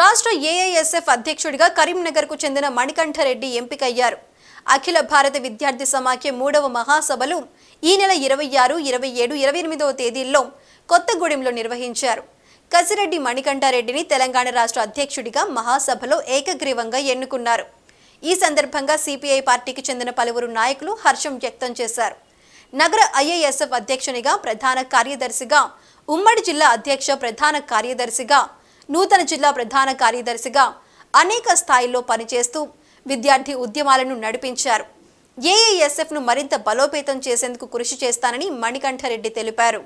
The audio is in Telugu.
రాష్ట్ర ఏఐఎస్ఎఫ్ అధ్యక్షుడిగా కరీంనగర్కు చెందిన మణికంఠరెడ్డి ఎంపికయ్యారు అఖిల భారత విద్యార్థి సమాఖ్య మూడవ మహాసభలు ఈ నెల ఇరవై ఆరు ఇరవై ఏడు ఇరవై ఎనిమిదవ తేదీల్లో కొత్తగూడెంలో నిర్వహించారు కసిరెడ్డి మణికంఠారెడ్డిని తెలంగాణ రాష్ట్ర అధ్యక్షుడిగా మహాసభలో ఏకగ్రీవంగా ఎన్నుకున్నారు ఈ సందర్భంగా సిపిఐ పార్టీకి చెందిన పలువురు నాయకులు హర్షం వ్యక్తం చేశారు నగర ఐఏఎస్ఎఫ్ అధ్యక్షునిగా ప్రధాన కార్యదర్శిగా ఉమ్మడి జిల్లా అధ్యక్ష ప్రధాన కార్యదర్శిగా నూతన జిల్లా ప్రధాన కార్యదర్శిగా అనేక స్థాయిల్లో పనిచేస్తూ విద్యార్థి ఉద్యమాలను నడిపించారు ఏఏఎస్ఎఫ్ను మరింత బలోపేతం చేసేందుకు కృషి చేస్తానని మణికంఠరెడ్డి తెలిపారు